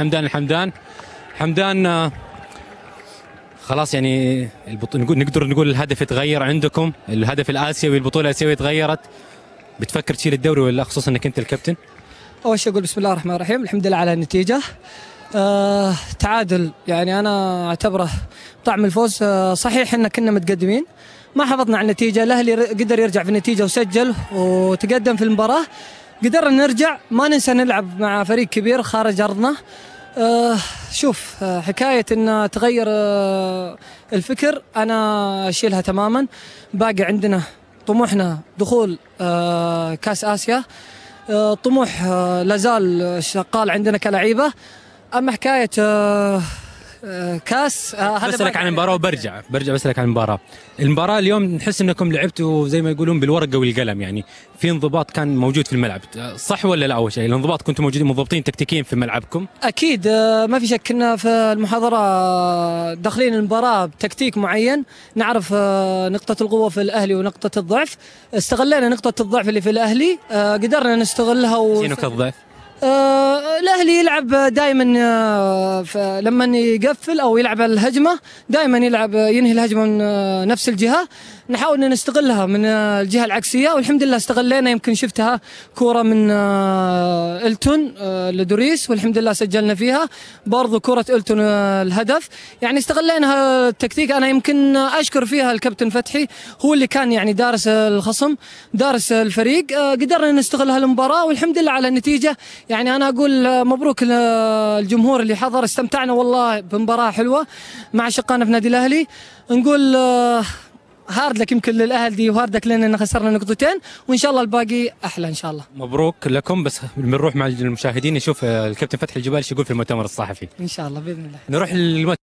حمدان الحمدان حمدان آه، خلاص يعني نقول نقدر نقول الهدف تغير عندكم الهدف الاسيوي البطوله الاسيويه تغيرت بتفكر تشيل الدوري ولا خصوصا انك انت الكابتن اول شيء اقول بسم الله الرحمن الرحيم الحمد لله على النتيجه آه تعادل يعني انا اعتبره طعم الفوز آه صحيح ان كنا متقدمين ما حافظنا على النتيجه الاهلي قدر يرجع في النتيجه وسجل وتقدم في المباراه قدرنا نرجع ما ننسى نلعب مع فريق كبير خارج ارضنا آه شوف آه، حكاية أن تغير آه الفكر أنا أشيلها تماما باقي عندنا طموحنا دخول آه كاس آسيا آه طموح آه لازال شغال عندنا كلعيبة أما حكاية آه آه، كاس آه، هذا بسألك عن يعني. المباراة وبرجع برجع بسألك عن المباراة المباراة اليوم نحس انكم لعبتوا زي ما يقولون بالورقة والقلم يعني في انضباط كان موجود في الملعب صح ولا لا اول شيء الانضباط كنتم موجودين منضبطين تكتيكيا في ملعبكم اكيد آه، ما في شك كنا في المحاضرة داخلين المباراة بتكتيك معين نعرف نقطة القوة في الاهلي ونقطة الضعف استغلينا نقطة الضعف اللي في الاهلي قدرنا نستغلها و... نقطة الضعف آه، الاهلي يلعب دائما آه، لما يقفل او يلعب الهجمه دائما يلعب ينهي الهجمه من آه، نفس الجهه نحاول ان نستغلها من الجهه العكسيه والحمد لله استغلينا يمكن شفتها كوره من التون لدوريس والحمد لله سجلنا فيها برضو كوره التون الهدف يعني استغلينا التكتيك انا يمكن اشكر فيها الكابتن فتحي هو اللي كان يعني دارس الخصم دارس الفريق قدرنا نستغل هالمباراه والحمد لله على النتيجه يعني انا اقول مبروك للجمهور اللي حضر استمتعنا والله بمباراه حلوه مع شقانا في نادي الاهلي نقول آه، هارد لك يمكن للاهل دي وهاردك لنا ان خسرنا نقطتين وان شاء الله الباقي احلى ان شاء الله مبروك لكم بس بنروح مع المشاهدين نشوف الكابتن فتحي الجبال ايش يقول في المؤتمر الصحفي ان شاء الله باذن الله نروح